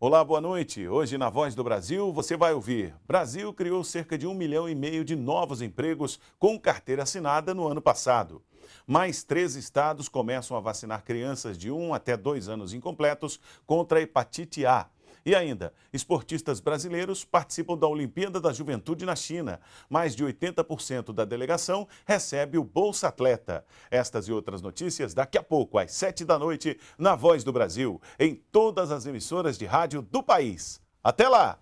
Olá, boa noite. Hoje na Voz do Brasil você vai ouvir: Brasil criou cerca de um milhão e meio de novos empregos com carteira assinada no ano passado. Mais três estados começam a vacinar crianças de 1 até 2 anos incompletos contra a hepatite A. E ainda, esportistas brasileiros participam da Olimpíada da Juventude na China. Mais de 80% da delegação recebe o Bolsa Atleta. Estas e outras notícias daqui a pouco, às 7 da noite, na Voz do Brasil, em todas as emissoras de rádio do país. Até lá!